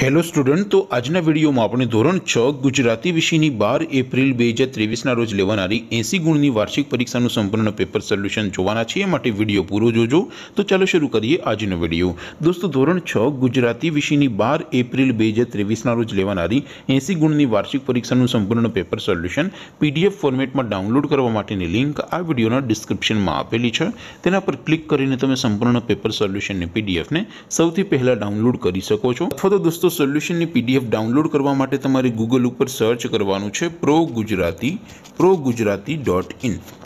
hello student તો આજના વિડીયોમાં આપણે ધોરણ છ ગુજરાતી વિષયની બાર એપ્રિલ બે હજાર ત્રેવીસના રોજ લેવાનારી એંસી ગુણની વાર્ષિક પરીક્ષાનું સંપૂર્ણ પેપર સોલ્યુશન જોવાના છે એ માટે વિડીયો પૂરો જોજો તો ચાલો શરૂ કરીએ આજનો વિડીયો દોસ્તો ધોરણ છ ગુજરાતી વિષયની બાર એપ્રિલ બે હજાર ત્રેવીસના રોજ લેવાનારી એંસી ગુણની વાર્ષિક પરીક્ષાનું સંપૂર્ણ પેપર સોલ્યુશન પીડીએફ ફોર્મેટમાં ડાઉનલોડ કરવા માટેની લિંક આ વિડીયોના ડિસ્ક્રિપ્શનમાં આપેલી છે તેના પર ક્લિક કરીને તમે સંપૂર્ણ પેપર સોલ્યુશનની પીડીએફને સૌથી પહેલાં ડાઉનલોડ કરી શકો છો અથવા તો દોસ્તો સોલ્યુશનની પીડીએફ ડાઉનલોડ કરવા માટે તમારે ગૂગલ ઉપર સર્ચ કરવાનું છે pro Gujarati pro Gujarati dot in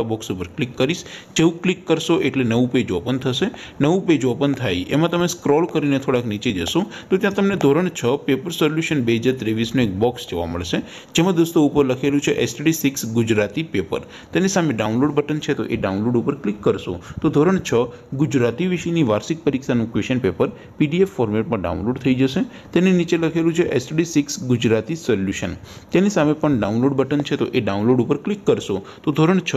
વાળા બોક્સ ઉપર ક્લિક કરીશ જેવું ક્લિક કરશો એટલે નવું પેજ ઓપન થશે નવું પેજ ઓપન થાય એમાં તમે સ્ક્રોલ કરીને થોડાક નીચે જશો તો ત્યાં તમને ધોરણ છ પેપર સોલ્યુશન બે હજાર ત્રેવીસનું એક બોક્સ જોવા મળશે જેમાં દોસ્તો ઉપર લખેલું છે એસટી સિક્સ ગુજરાતી પેપર તેની સામે ડાઉનલોડ બટન છે તો એ ડાઉનલોડ ઉપર ક્લિક કરશો તો ધોરણ છ ગુજરાતી વિષયની વાર્ષિક પરીક્ષાનું ક્વેશ્ચન પેપર પીડીએફ ફોર્મેટમાં ડાઉનલોડ થઈ જશે તેની નીચે લખેલું છે એસટી સિક્સ ગુજરાતી સોલ્યુશન તેની સામે પણ ડાઉનલોડ બટન છે તો એ ડાઉનલોડ ઉપર ક્લિક કરશો તો ધોરણ છ